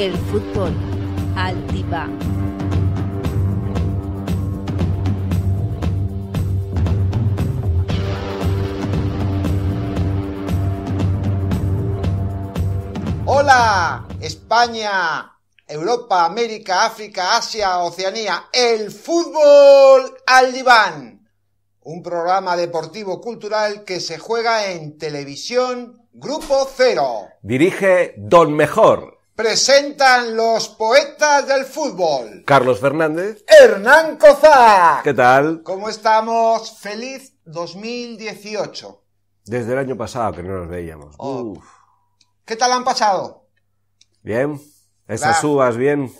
El fútbol, al diván. Hola, España, Europa, América, África, Asia, Oceanía, el fútbol al diván. Un programa deportivo cultural que se juega en televisión Grupo Cero. Dirige Don Mejor, presentan los poetas del fútbol. Carlos Fernández. Hernán Cozá. ¿Qué tal? ¿Cómo estamos? Feliz 2018. Desde el año pasado que no nos veíamos. Oh. ¿Qué tal han pasado? Bien. Esas subas, uvas, bien.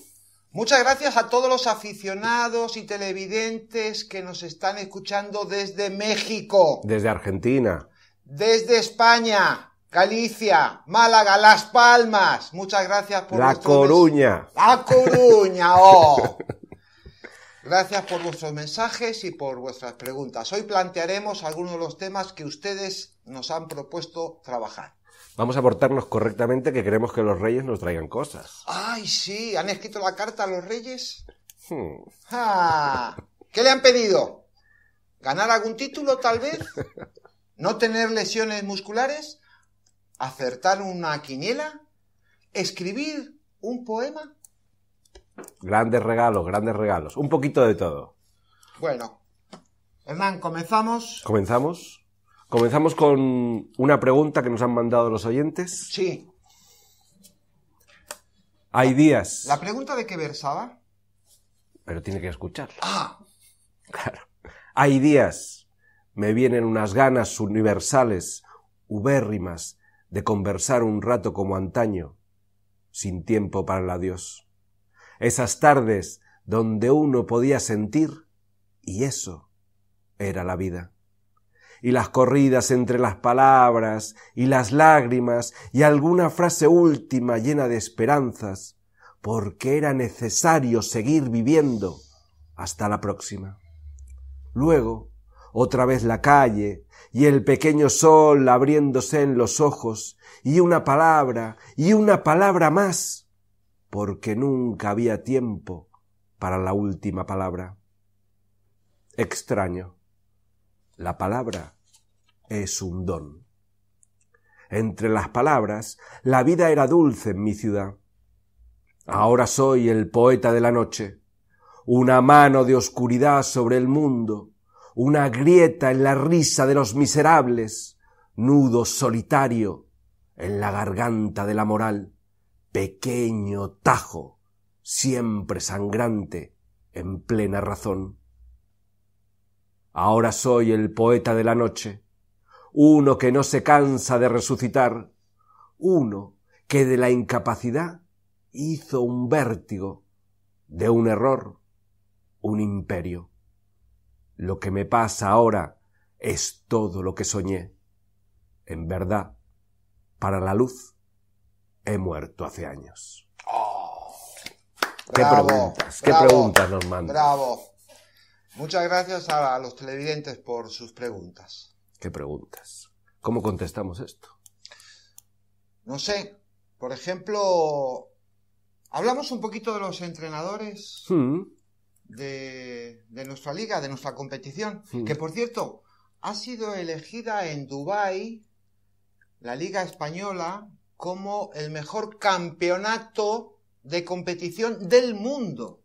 Muchas gracias a todos los aficionados y televidentes que nos están escuchando desde México. Desde Argentina. Desde España Galicia, Málaga, Las Palmas. Muchas gracias por La Coruña. La Coruña, oh. Gracias por vuestros mensajes y por vuestras preguntas. Hoy plantearemos algunos de los temas que ustedes nos han propuesto trabajar. Vamos a portarnos correctamente que queremos que los reyes nos traigan cosas. Ay, sí, ¿han escrito la carta a los reyes? Hmm. Ah, ¿Qué le han pedido? ¿Ganar algún título, tal vez? ¿No tener lesiones musculares? acertar una quiniela, escribir un poema. Grandes regalos, grandes regalos. Un poquito de todo. Bueno, Hernán, comenzamos. Comenzamos. Comenzamos con una pregunta que nos han mandado los oyentes. Sí. Hay días. ¿La pregunta de qué versaba? Pero tiene que escuchar. Ah. Claro. Hay días. Me vienen unas ganas universales, ubérrimas, de conversar un rato como antaño, sin tiempo para el adiós. Esas tardes donde uno podía sentir, y eso era la vida. Y las corridas entre las palabras, y las lágrimas, y alguna frase última llena de esperanzas, porque era necesario seguir viviendo hasta la próxima. Luego, otra vez la calle, y el pequeño sol abriéndose en los ojos, y una palabra, y una palabra más, porque nunca había tiempo para la última palabra. Extraño. La palabra es un don. Entre las palabras, la vida era dulce en mi ciudad. Ahora soy el poeta de la noche, una mano de oscuridad sobre el mundo, una grieta en la risa de los miserables, nudo solitario en la garganta de la moral, pequeño tajo, siempre sangrante, en plena razón. Ahora soy el poeta de la noche, uno que no se cansa de resucitar, uno que de la incapacidad hizo un vértigo, de un error, un imperio. Lo que me pasa ahora es todo lo que soñé. En verdad, para la luz, he muerto hace años. ¿Qué preguntas? ¿Qué preguntas nos mandan? Bravo. Muchas gracias a los televidentes por sus preguntas. ¿Qué preguntas? ¿Cómo contestamos esto? No sé. Por ejemplo, hablamos un poquito de los entrenadores. Hmm de, nuestra liga, de nuestra competición, que por cierto, ha sido elegida en Dubái la Liga Española como el mejor campeonato de competición del mundo.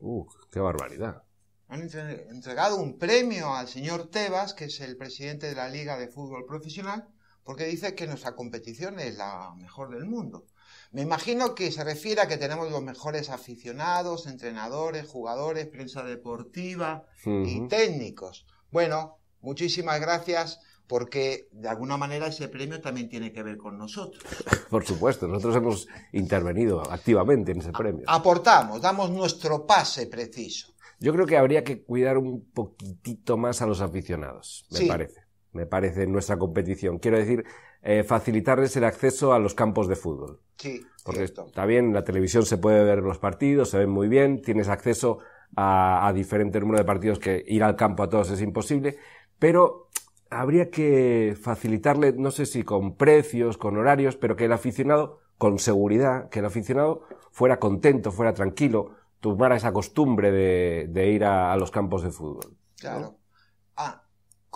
¡Uh, qué barbaridad! Han entregado un premio al señor Tebas, que es el presidente de la Liga de Fútbol Profesional, porque dice que nuestra competición es la mejor del mundo. Me imagino que se refiere a que tenemos los mejores aficionados, entrenadores, jugadores, prensa deportiva y técnicos. Bueno, muchísimas gracias porque de alguna manera ese premio también tiene que ver con nosotros. Por supuesto, nosotros hemos intervenido activamente en ese premio. Aportamos, damos nuestro pase preciso. Yo creo que habría que cuidar un poquitito más a los aficionados, me parece me parece, nuestra competición. Quiero decir, eh, facilitarles el acceso a los campos de fútbol. Sí, por esto. está bien, en la televisión se puede ver los partidos, se ven muy bien, tienes acceso a, diferentes diferente número de partidos que ir al campo a todos es imposible, pero habría que facilitarle, no sé si con precios, con horarios, pero que el aficionado, con seguridad, que el aficionado fuera contento, fuera tranquilo, tomara esa costumbre de, ir a, los campos de fútbol. Claro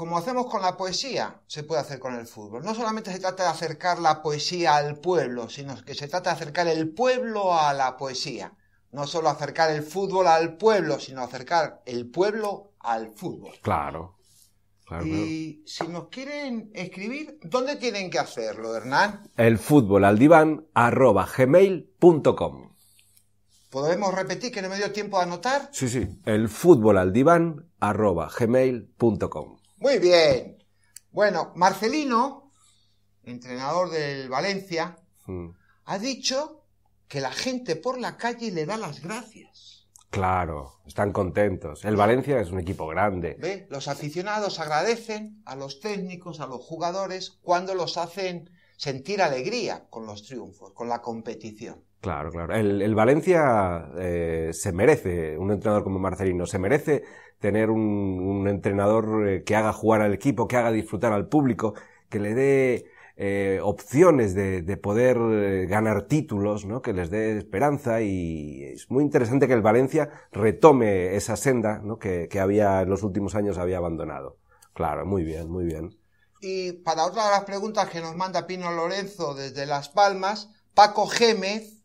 como hacemos con la poesía, se puede hacer con el fútbol. No solamente se trata de acercar la poesía al pueblo, sino que se trata de acercar el pueblo a la poesía. No solo acercar el fútbol al pueblo, sino acercar el pueblo al fútbol. Claro. Y si nos quieren escribir, ¿dónde tienen que hacerlo, Hernán? El fútbol al diván arroba gmail.com. ¿Podemos repetir que no me dio tiempo de anotar? Sí, sí. El fútbol al diván arroba gmail.com. Muy bien. Bueno, Marcelino, entrenador del Valencia, mm. ha dicho que la gente por la calle le da las gracias. Claro, están contentos. El Valencia es un equipo grande. Los aficionados agradecen a los técnicos, a los jugadores, cuando los hacen sentir alegría con los triunfos, con la competición. Claro, claro. El, Valencia eh, se merece, un entrenador como Marcelino, se merece tener un, entrenador eh, que haga jugar al equipo, que haga disfrutar al público, que le dé eh, opciones de, poder eh, ganar títulos, ¿no? que les dé esperanza y es muy interesante que el Valencia retome esa senda ¿no? que, que había en los últimos años había abandonado. Claro, muy bien, muy bien. Y para otra de las preguntas que nos manda Pino Lorenzo desde Las Palmas, Paco Gémez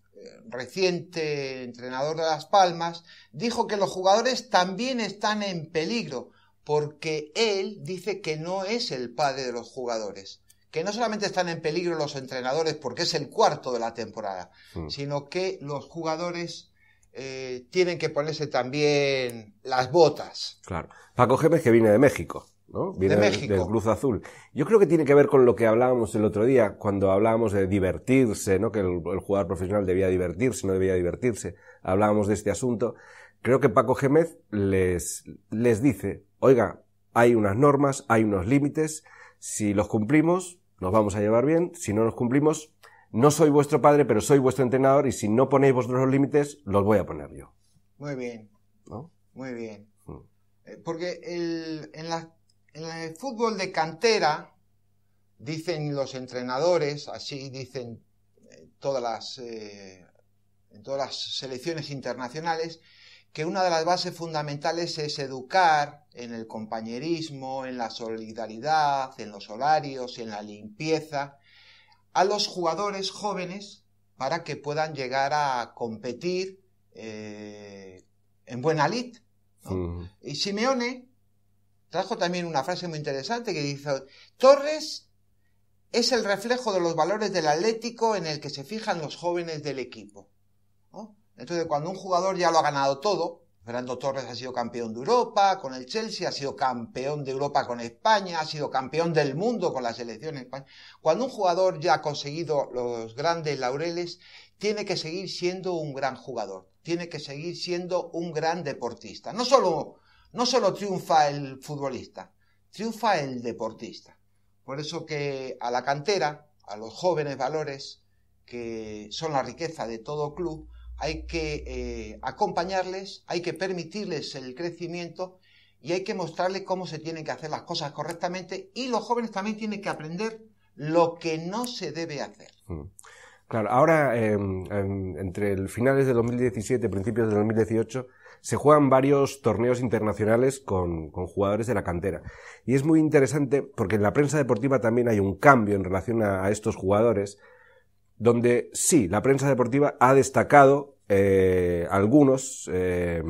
reciente entrenador de Las Palmas, dijo que los jugadores también están en peligro porque él dice que no es el padre de los jugadores, que no solamente están en peligro los entrenadores porque es el cuarto de la temporada, hmm. sino que los jugadores eh, tienen que ponerse también las botas. Claro. Paco Gémez que viene de México de México. Del, Cruz Azul. Yo creo que tiene que ver con lo que hablábamos el otro día, cuando hablábamos de divertirse, ¿no? Que el, jugador profesional debía divertirse, no debía divertirse. Hablábamos de este asunto. Creo que Paco Gémez les, les dice, oiga, hay unas normas, hay unos límites, si los cumplimos, nos vamos a llevar bien, si no los cumplimos, no soy vuestro padre, pero soy vuestro entrenador y si no ponéis vosotros los límites, los voy a poner yo. Muy bien. Muy bien. Mm. Eh, porque el, en las en el fútbol de cantera, dicen los entrenadores, así dicen eh, todas las, eh, todas las selecciones internacionales, que una de las bases fundamentales es educar en el compañerismo, en la solidaridad, en los horarios, en la limpieza, a los jugadores jóvenes para que puedan llegar a competir eh, en buena lid. Mm. Y Simeone trajo también una frase muy interesante que dice, Torres es el reflejo de los valores del Atlético en el que se fijan los jóvenes del equipo. Entonces, cuando un jugador ya lo ha ganado todo, Fernando Torres ha sido campeón de Europa con el Chelsea, ha sido campeón de Europa con España, ha sido campeón del mundo con la selección española. Cuando un jugador ya ha conseguido los grandes laureles, tiene que seguir siendo un gran jugador, tiene que seguir siendo un gran deportista. No solo no solo triunfa el futbolista, triunfa el deportista. Por eso que a la cantera, a los jóvenes valores, que son la riqueza de todo club, hay que eh, acompañarles, hay que permitirles el crecimiento y hay que mostrarles cómo se tienen que hacer las cosas correctamente y los jóvenes también tienen que aprender lo que no se debe hacer. Mm. Claro, ahora em, em, entre el finales de 2017 y principios de 2018 se juegan varios torneos internacionales con, con, jugadores de la cantera. Y es muy interesante porque en la prensa deportiva también hay un cambio en relación a, estos jugadores, donde sí, la prensa deportiva ha destacado eh, algunos, eh,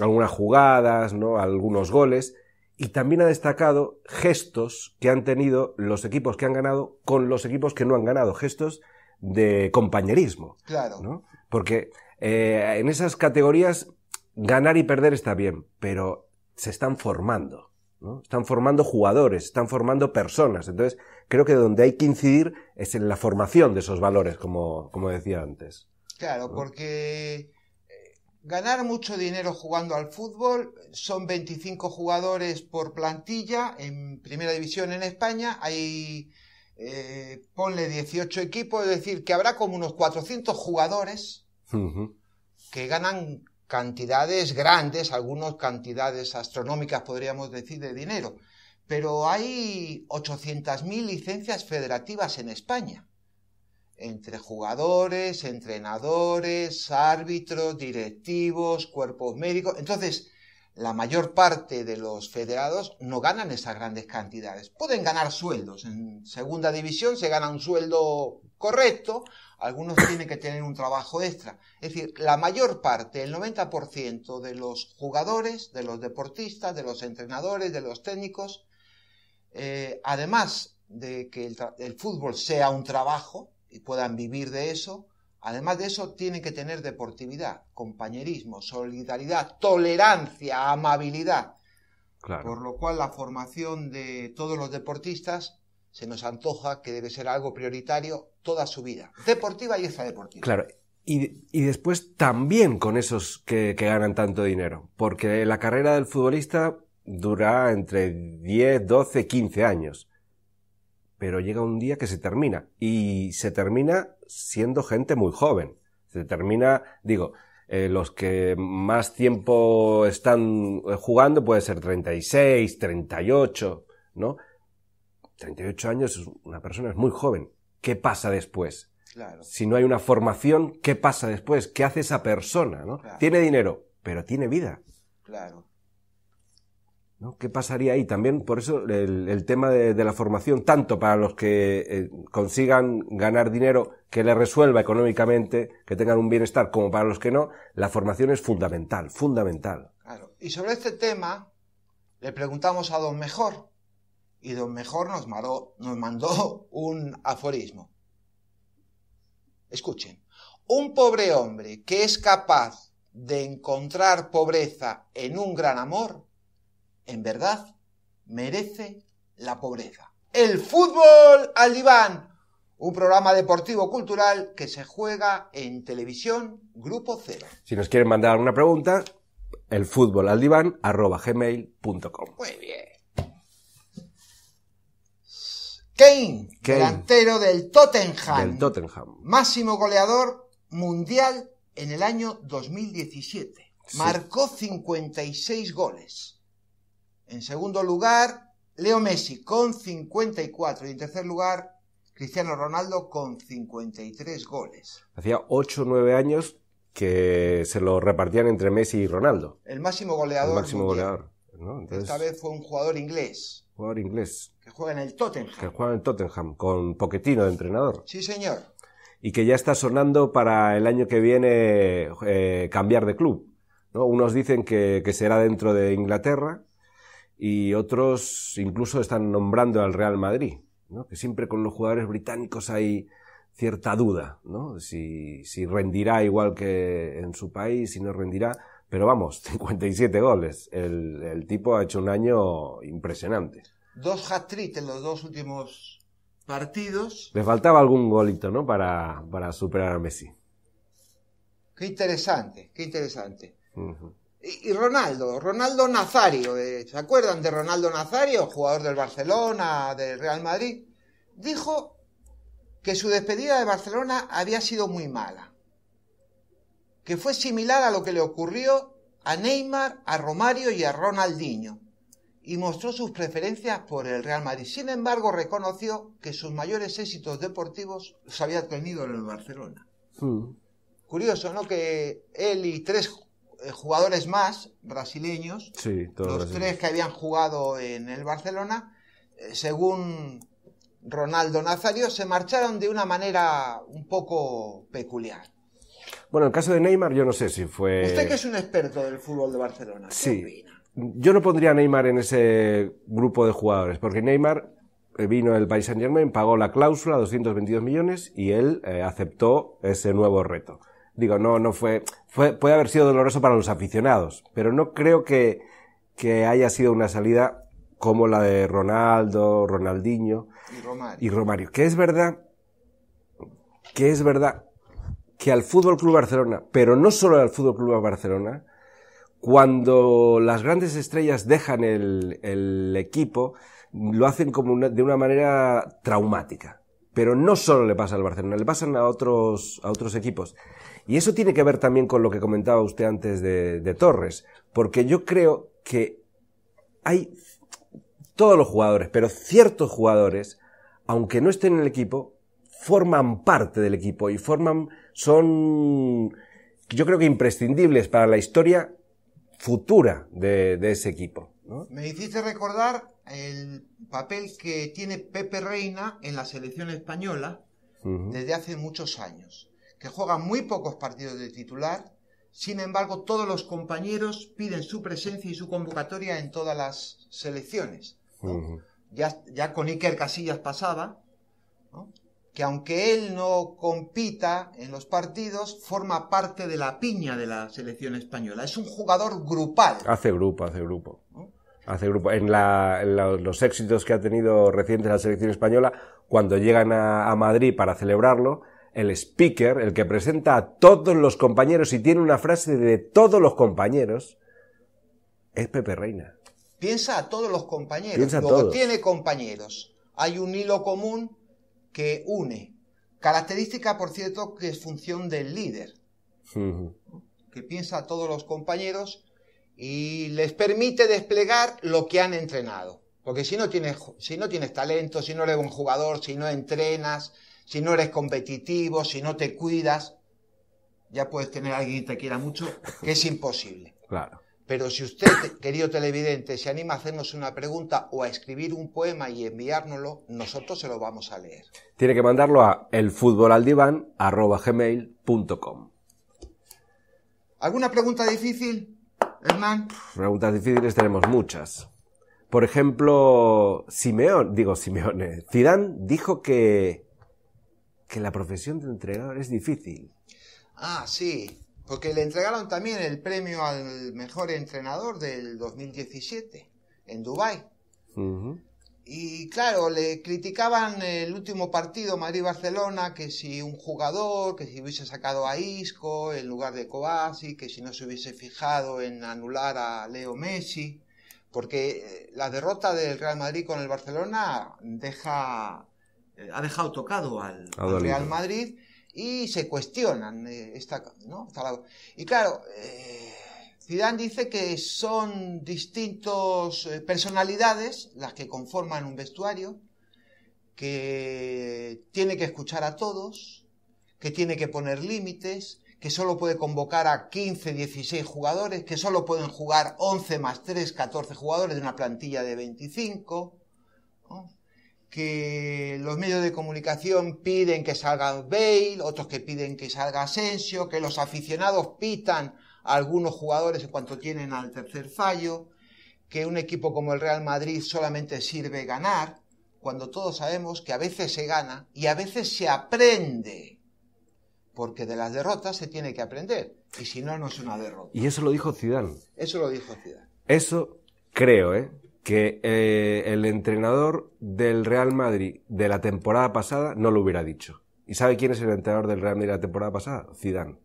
algunas jugadas, ¿no? algunos goles, y también ha destacado gestos que han tenido los equipos que han ganado con los equipos que no han ganado, gestos de compañerismo. Claro. ¿no? Porque eh, en esas categorías ganar y perder está bien, pero se están formando. ¿no? Están formando jugadores, están formando personas. Entonces, creo que donde hay que incidir es en la formación de esos valores, como, como decía antes. Claro, porque eh, ganar mucho dinero jugando al fútbol, son 25 jugadores por plantilla en primera división en España, hay, eh, ponle 18 equipos, es decir, que habrá como unos 400 jugadores que ganan cantidades grandes, algunas cantidades astronómicas podríamos decir de dinero, pero hay 800.000 licencias federativas en España, entre jugadores, entrenadores, árbitros, directivos, cuerpos médicos. Entonces, la mayor parte de los federados no ganan esas grandes cantidades. Pueden ganar sueldos. En segunda división se gana un sueldo correcto, algunos tienen que tener un trabajo extra. Es decir, la mayor parte, el 90% de los jugadores, de los deportistas, de los entrenadores, de los técnicos, eh, además de que el fútbol sea un trabajo y puedan vivir de eso, Además de eso, tiene que tener deportividad, compañerismo, solidaridad, tolerancia, amabilidad. Claro. Por lo cual, la formación de todos los deportistas se nos antoja que debe ser algo prioritario toda su vida, deportiva y extradeportiva. Claro. Y, y, después también con esos que, que ganan tanto dinero, porque la carrera del futbolista dura entre 10, 12, 15 años pero llega un día que se termina y se termina siendo gente muy joven. Se termina, digo, eh, los que más tiempo están eh, jugando puede ser 36, 38, ¿no? 38 años una persona es muy joven. ¿Qué pasa después? Claro. Si no hay una formación, ¿qué pasa después? ¿Qué hace esa persona? ¿no? Tiene dinero, pero tiene vida. Claro. ¿Qué pasaría ahí? También por eso el, tema de, la formación, tanto para los que eh, consigan ganar dinero que le resuelva económicamente, que tengan un bienestar, como para los que no, la formación es fundamental, fundamental. Claro. Y sobre este tema le preguntamos a don Mejor, y don Mejor nos mandó un aforismo. Escuchen, un pobre hombre que es capaz de encontrar pobreza en un gran amor, en verdad merece la pobreza. El fútbol al diván, un programa deportivo cultural que se juega en televisión Grupo Cero. Si nos quieren mandar una pregunta, el fútbol al diván gmail.com. Muy bien. Kane, delantero del Tottenham, Máximo goleador mundial en el año 2017. Marcó 56 goles. En segundo lugar, Leo Messi con 54 y en tercer lugar, Cristiano Ronaldo con 53 goles. Hacía 8 o 9 años que se lo repartían entre Messi y Ronaldo. El máximo goleador. El máximo goleador. Esta vez fue un jugador inglés. Jugador inglés. Que juega en el Tottenham. Que juega en el Tottenham, con Poquetino de entrenador. Sí, señor. Y que ya está sonando para el año que viene eh, cambiar de club. ¿no? Unos dicen que será dentro de Inglaterra, y otros incluso están nombrando al Real Madrid, ¿no? que siempre con los jugadores británicos hay cierta duda, ¿no? si, rendirá igual que en su país, si no rendirá, pero vamos, 57 goles, el, tipo ha hecho un año impresionante. Dos hat-tricks en los dos últimos partidos. Le faltaba algún golito, ¿no? Para, para superar a Messi. Qué interesante, qué interesante. Y Ronaldo, Ronaldo Nazario, eh, ¿se acuerdan de Ronaldo Nazario, jugador del Barcelona, del Real Madrid? Dijo que su despedida de Barcelona había sido muy mala, que fue similar a lo que le ocurrió a Neymar, a Romario y a Ronaldinho, y mostró sus preferencias por el Real Madrid. Sin embargo, reconoció que sus mayores éxitos deportivos los había tenido en el Barcelona. Mm. Curioso, ¿no? Que él y tres eh, jugadores más brasileños, los tres que habían jugado en el Barcelona, eh, según Ronaldo Nazario, se marcharon de una manera un poco peculiar. Bueno, el caso de Neymar yo no sé si fue... Usted que es un experto del fútbol de Barcelona, sí. Yo no pondría a Neymar en ese grupo de jugadores, porque Neymar eh, vino del país Saint Germain, pagó la cláusula, 222 millones, y él aceptó ese nuevo reto. Digo, no, no fue, puede haber sido doloroso para los aficionados, pero no creo que, que haya sido una salida como la de Ronaldo, Ronaldinho y Romario. y Romario. Que es verdad, que es verdad que al Fútbol Club Barcelona, pero no solo al Fútbol Club Barcelona, cuando las grandes estrellas dejan el, el equipo, lo hacen como de una manera traumática. Pero no solo le pasa al Barcelona, le pasan a otros, a otros equipos. Y eso tiene que ver también con lo que comentaba usted antes de, Torres, porque yo creo que hay todos los jugadores, pero ciertos jugadores, aunque no estén en el equipo, forman parte del equipo y forman, son, yo creo que imprescindibles para la historia futura de, ese equipo. Me hiciste recordar el papel que tiene Pepe Reina en la selección española desde hace muchos años que juega muy pocos partidos de titular, sin embargo todos los compañeros piden su presencia y su convocatoria en todas las selecciones. ya, con Iker Casillas pasaba, que aunque él no compita en los partidos, forma parte de la piña de la selección española. Es un jugador grupal. Hace grupo, hace grupo. Hace grupo. En, los éxitos que ha tenido ...reciente la selección española, cuando llegan a Madrid para celebrarlo, el speaker, el que presenta a todos los compañeros y tiene una frase de todos los compañeros, es Pepe Reina. Piensa a todos los compañeros. Piensa tiene compañeros. Hay un hilo común que une. Característica, por cierto, que es función del líder. Que piensa a todos los compañeros y les permite desplegar lo que han entrenado. Porque si no tienes, si no tienes talento, si no eres un jugador, si no entrenas, si no eres competitivo, si no te cuidas, ya puedes tener a alguien que te quiera mucho, que es imposible. Claro. Pero si usted, querido televidente, se anima a hacernos una pregunta o a escribir un poema y enviárnoslo, nosotros se lo vamos a leer. Tiene que mandarlo a elfutbolaldivan@gmail.com. ¿Alguna pregunta difícil, Herman, Preguntas difíciles tenemos muchas. Por ejemplo, Simeón, digo Simeone, Zidane dijo que que la profesión de entrenador es difícil. Ah, sí, porque le entregaron también el premio al mejor entrenador del 2017 en Dubái. Y claro, le criticaban el último partido Madrid-Barcelona, que si un jugador, que si hubiese sacado a Isco en lugar de Kovacic que si no se hubiese fijado en anular a Leo Messi, porque eh, la derrota del Real Madrid con el Barcelona deja ha dejado tocado al, Real Madrid y se cuestionan eh, esta, y claro, eh, Zidane dice que son distintos eh, personalidades las que conforman un vestuario, que tiene que escuchar a todos, que tiene que poner límites, que solo puede convocar a 15, 16 jugadores, que solo pueden jugar 11 más 3, 14 jugadores de una plantilla de 25. ¿no? que los medios de comunicación piden que salga Bale, otros que piden que salga Asensio, que los aficionados pitan a algunos jugadores en cuanto tienen al tercer fallo, que un equipo como el Real Madrid solamente sirve ganar, cuando todos sabemos que a veces se gana y a veces se aprende, porque de las derrotas se tiene que aprender, y si no, no es una derrota. Y eso lo dijo Zidane. Eso lo dijo Zidane. Eso creo, ¿eh? que eh, el entrenador del Real Madrid de la temporada pasada no lo hubiera dicho. ¿Y sabe quién es el entrenador del Real Madrid de la temporada pasada? Zidane.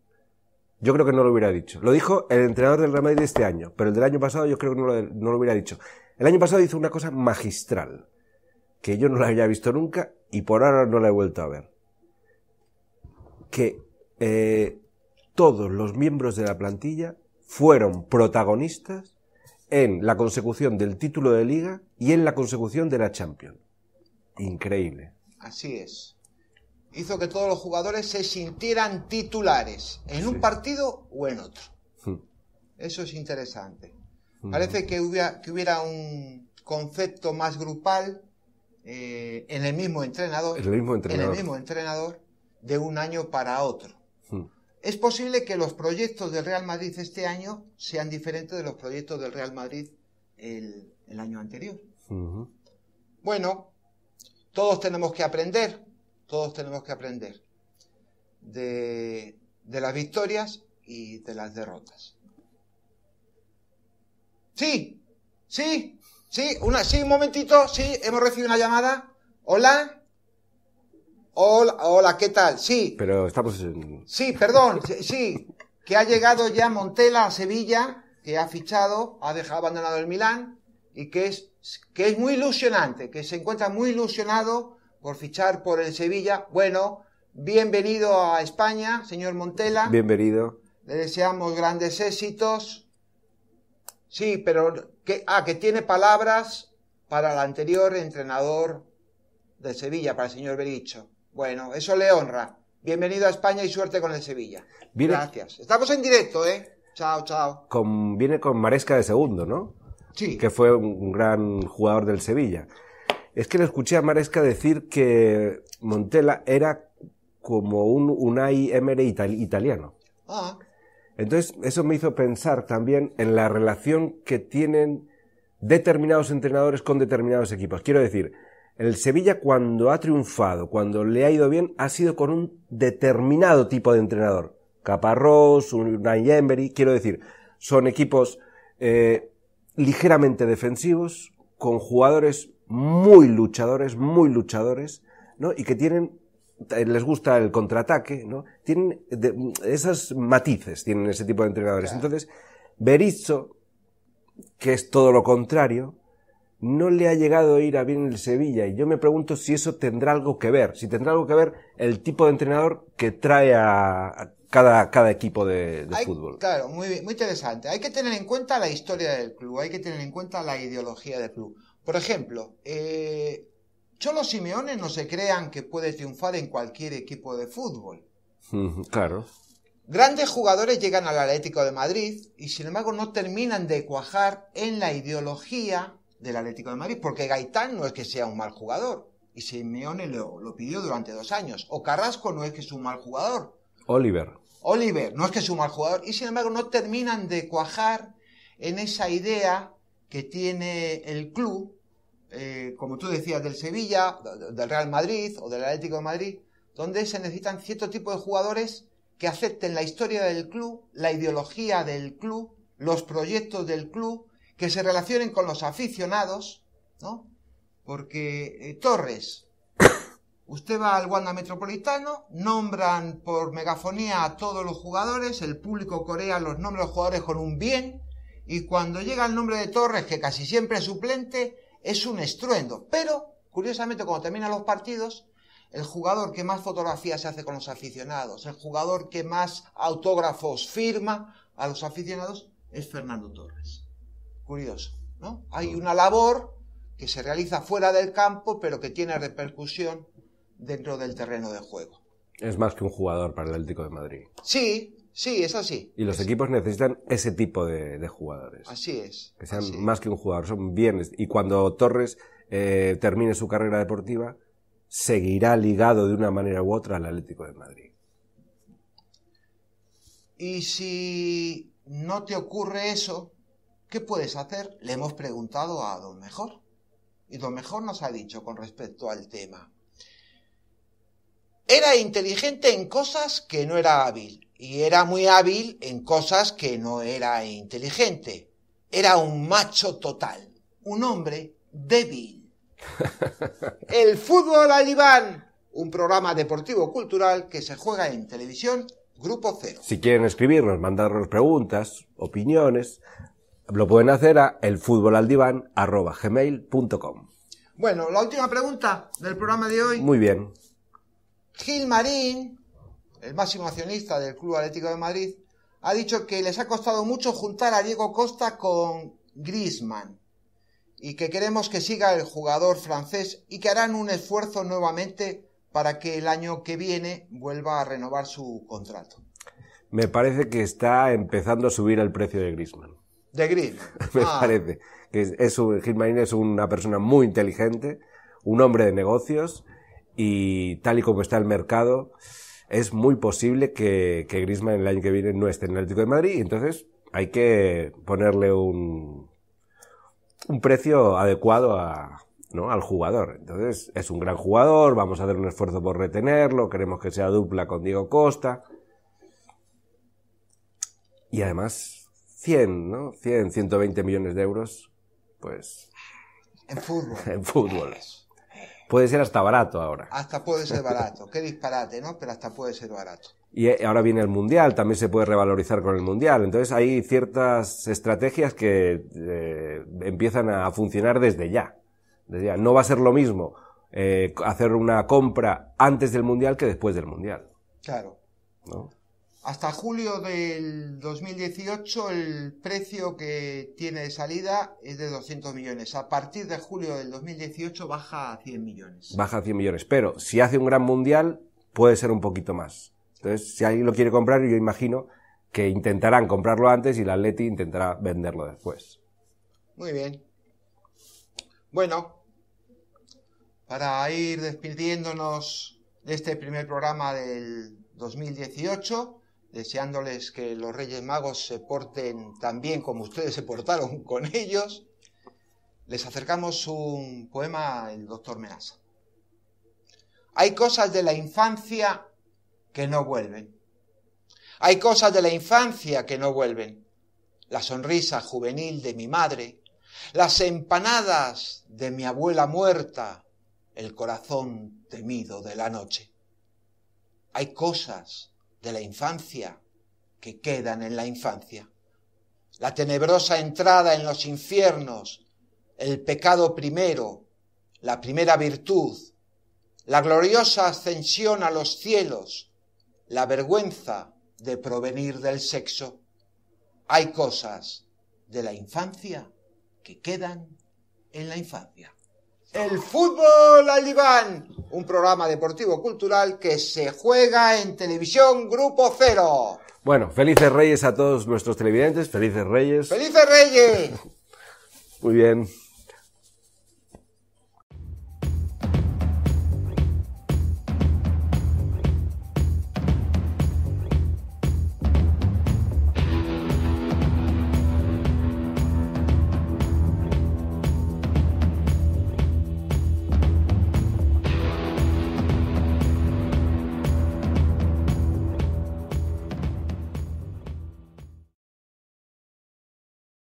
Yo creo que no lo hubiera dicho. Lo dijo el entrenador del Real Madrid de este año, pero el del año pasado yo creo que no lo, hubiera dicho. El año pasado hizo una cosa magistral, que yo no la había visto nunca y por ahora no la he vuelto a ver. Que eh, todos los miembros de la plantilla fueron protagonistas en la consecución del título de liga y en la consecución de la Champions. Increíble. Así es. Hizo que todos los jugadores se sintieran titulares en un partido o en otro. Hmm. Eso es interesante. Hmm. Parece que hubiera, que hubiera un concepto más grupal eh, en El mismo entrenador. En el mismo entrenador de un año para otro. Es posible que los proyectos del Real Madrid este año sean diferentes de los proyectos del Real Madrid el, año anterior. Bueno, todos tenemos que aprender, todos tenemos que aprender de, las victorias y de las derrotas. Sí, sí, sí, una, sí, un momentito, sí, hemos recibido una llamada. Hola. Hola, ¿qué tal? Sí. Pero estamos Sí, perdón, sí, que ha llegado ya Montela a Sevilla, que ha fichado, ha dejado abandonado el Milán y que es, que es muy ilusionante, que se encuentra muy ilusionado por fichar por el Sevilla. Bueno, bienvenido a España, señor Montela. Bienvenido. Le deseamos grandes éxitos. Sí, pero que, ah, que tiene palabras para el anterior entrenador de Sevilla, para el señor Bericho. Bueno, eso le honra. Bienvenido a España y suerte con el Sevilla. Gracias. Estamos en directo, ¿eh? Chao, chao. Viene con Maresca de segundo, ¿no? Sí. Que fue un gran jugador del Sevilla. Es que le escuché a Maresca decir que Montella era como un Unai italiano. Ah. Entonces, eso me hizo pensar también en la relación que tienen determinados entrenadores con determinados equipos. Quiero decir, el Sevilla cuando ha triunfado, cuando le ha ido bien, ha sido con un determinado tipo de entrenador. Caparrós, Unai Emery, quiero decir, son equipos eh, ligeramente defensivos, con jugadores muy luchadores, muy luchadores, ¿no? Y que tienen, eh, les gusta el contraataque, ¿no? Tienen esos matices, tienen ese tipo de entrenadores. Entonces, Berizzo, que es todo lo contrario, no le ha llegado a ir a bien el Sevilla y yo me pregunto si eso tendrá algo que ver, si tendrá algo que ver el tipo de entrenador que trae a cada, equipo de, fútbol. Claro, muy, interesante. Hay que tener en cuenta la historia del club, hay que tener en cuenta la ideología del club. Por ejemplo, eh, Cholo Simeone no se crean que puede triunfar en cualquier equipo de fútbol. Mm, claro. Grandes jugadores llegan al Atlético de Madrid y sin embargo no terminan de cuajar en la ideología del Atlético de Madrid, porque Gaitán no es que sea un mal jugador, y Simeone lo, lo pidió durante dos años, o Carrasco no es que sea un mal jugador. Oliver. Oliver, no es que sea un mal jugador, y sin embargo no terminan de cuajar en esa idea que tiene el club, eh, como tú decías, del Sevilla, del Real Madrid o del Atlético de Madrid, donde se necesitan cierto tipo de jugadores que acepten la historia del club, la ideología del club, los proyectos del club que se relacionen con los aficionados, ¿no? Porque eh, Torres, usted va al Wanda Metropolitano, nombran por megafonía a todos los jugadores, el público corea los nombres de los jugadores con un bien, y cuando llega el nombre de Torres, que casi siempre es suplente, es un estruendo. Pero, curiosamente, cuando terminan los partidos, el jugador que más fotografías se hace con los aficionados, el jugador que más autógrafos firma a los aficionados, es Fernando Torres. Curioso, ¿no? Hay mm. una labor que se realiza fuera del campo, pero que tiene repercusión dentro del terreno de juego. Es más que un jugador para el Atlético de Madrid. Sí, sí, es así. Y los equipos necesitan ese tipo de, jugadores. Así es. Que sean más que un jugador, son bienes. Y cuando Torres eh, termine su carrera deportiva, seguirá ligado de una manera u otra al Atlético de Madrid. Y si no te ocurre eso, ¿Qué puedes hacer? Le hemos preguntado a Don Mejor. Y Don Mejor nos ha dicho con respecto al tema. Era inteligente en cosas que no era hábil y era muy hábil en cosas que no era inteligente. Era un macho total, un hombre débil. El fútbol aliván. un programa deportivo cultural que se juega en televisión Grupo Cero. Si quieren escribirnos, mandarnos preguntas, opiniones, lo pueden hacer a elfutbolaldivan.com. Bueno, la última pregunta del programa de hoy. Muy bien. Gil Marín, el máximo accionista del Club Atlético de Madrid, ha dicho que les ha costado mucho juntar a Diego Costa con Griezmann y que queremos que siga el jugador francés y que harán un esfuerzo nuevamente para que el año que viene vuelva a renovar su contrato. Me parece que está empezando a subir el precio de Griezmann. De Green. me ah. parece. Que es, es una persona muy inteligente, un hombre de negocios, y tal y como está el mercado, es muy posible que, que Griezmann el año que viene no esté en el Atlético de Madrid, entonces hay que ponerle un, un precio adecuado a, ¿no? al jugador. Entonces, es un gran jugador, vamos a hacer un esfuerzo por retenerlo, queremos que sea dupla con Diego Costa. Y además, 100, ¿no? 100, 120 millones de euros, pues... En fútbol. en fútbol. Puede ser hasta barato ahora. Hasta puede ser barato. Qué disparate, ¿no? Pero hasta puede ser barato. Y eh, ahora viene el Mundial, también se puede revalorizar con el Mundial. Entonces hay ciertas estrategias que eh, empiezan a funcionar desde ya. desde ya. No va a ser lo mismo eh, hacer una compra antes del Mundial que después del Mundial. Claro. ¿No? Hasta julio del 2018 el precio que tiene de salida es de 200 millones. A partir de julio del 2018 baja a 100 millones. Baja a 100 millones, pero si hace un gran mundial puede ser un poquito más. Entonces, si alguien lo quiere comprar, yo imagino que intentarán comprarlo antes y la Atleti intentará venderlo después. Muy bien. Bueno, para ir despidiéndonos de este primer programa del 2018, deseándoles que los Reyes Magos se porten tan bien como ustedes se portaron con ellos, les acercamos un poema del doctor Menaza. Hay cosas de la infancia que no vuelven. Hay cosas de la infancia que no vuelven. La sonrisa juvenil de mi madre, las empanadas de mi abuela muerta, el corazón temido de la noche. Hay cosas de la infancia que quedan en la infancia. La tenebrosa entrada en los infiernos, el pecado primero, la primera virtud, la gloriosa ascensión a los cielos, la vergüenza de provenir del sexo. Hay cosas de la infancia que quedan en la infancia. El fútbol diván, un programa deportivo cultural que se juega en televisión Grupo Cero. Bueno, felices reyes a todos nuestros televidentes, felices reyes. ¡Felices reyes! Muy bien.